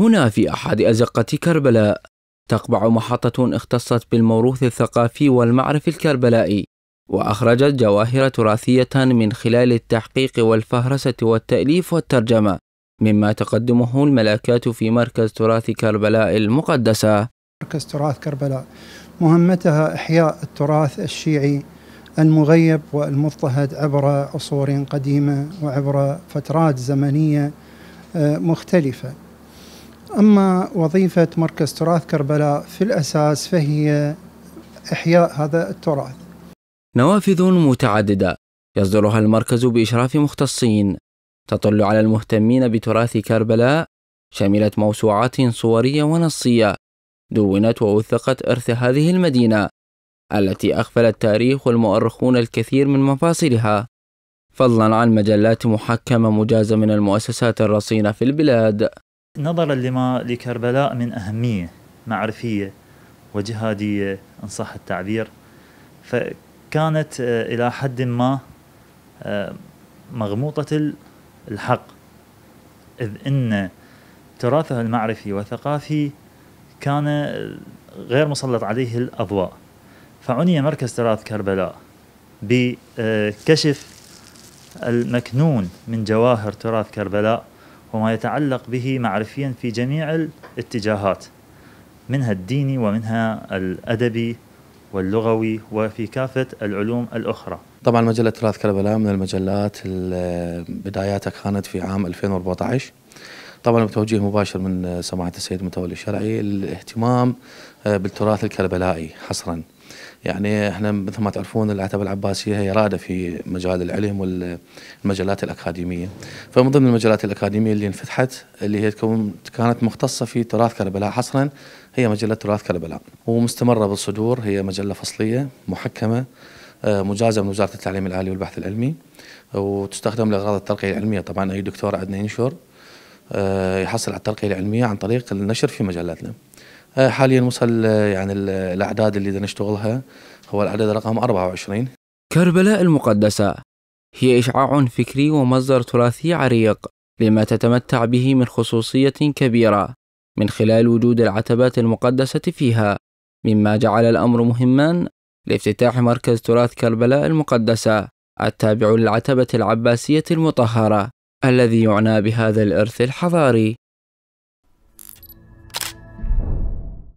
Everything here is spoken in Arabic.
هنا في أحد أزقة كربلاء تقبع محطة اختصت بالموروث الثقافي والمعرفي الكربلائي وأخرجت جواهر تراثية من خلال التحقيق والفهرسة والتأليف والترجمة مما تقدمه الملاكات في مركز تراث كربلاء المقدسة مركز تراث كربلاء مهمتها إحياء التراث الشيعي المغيب والمضطهد عبر عصور قديمة وعبر فترات زمنية آه، مختلفة أما وظيفة مركز تراث كربلاء في الأساس فهي إحياء هذا التراث نوافذ متعددة يصدرها المركز بإشراف مختصين تطل على المهتمين بتراث كربلاء شملت موسوعات صورية ونصية دونت ووثقت إرث هذه المدينة التي أغفل التاريخ والمؤرخون الكثير من مفاصلها فضلا عن مجلات محكمة مجازة من المؤسسات الرصينة في البلاد نظرا لما لكربلاء من أهمية معرفية وجهادية إن صح التعبير فكانت آه، إلى حد ما آه، مغموطة الحق إذ أن تراثها المعرفي والثقافي كان غير مسلط عليه الأضواء فعني مركز تراث كربلاء بكشف آه، المكنون من جواهر تراث كربلاء وما يتعلق به معرفيا في جميع الاتجاهات منها الديني ومنها الأدبي واللغوي وفي كافة العلوم الأخرى طبعا مجلة تراث كربلاء من المجلات بداياتها كانت في عام 2014 طبعا بتوجيه مباشر من سماحة السيد المتولي الشرعي الاهتمام آه، بالتراث الكربلائي حصرا يعني احنا مثل ما تعرفون العتبه العباسيه هي راده في مجال العلم والمجالات الاكاديميه فمن ضمن المجالات الاكاديميه اللي انفتحت اللي هي كانت مختصه في تراث كربلاء حصرا هي مجله تراث كربلاء ومستمره بالصدور هي مجله فصليه محكمه آه، مجازة من وزارة التعليم العالي والبحث العلمي وتستخدم لأغراض الترقية العلمية طبعا أي دكتور عندنا ينشر آه، يحصل على الترقية العلمية عن طريق النشر في مجلاتنا آه، حاليا وصل آه، يعني الاعداد اللي بدنا نشتغلها هو العدد رقم 24 كربلاء المقدسة هي إشعاع فكري ومصدر تراثي عريق لما تتمتع به من خصوصية كبيرة من خلال وجود العتبات المقدسة فيها مما جعل الأمر مهما لافتتاح مركز تراث كربلاء المقدسة التابع للعتبة العباسية المطهرة الذي يعنى بهذا الإرث الحضاري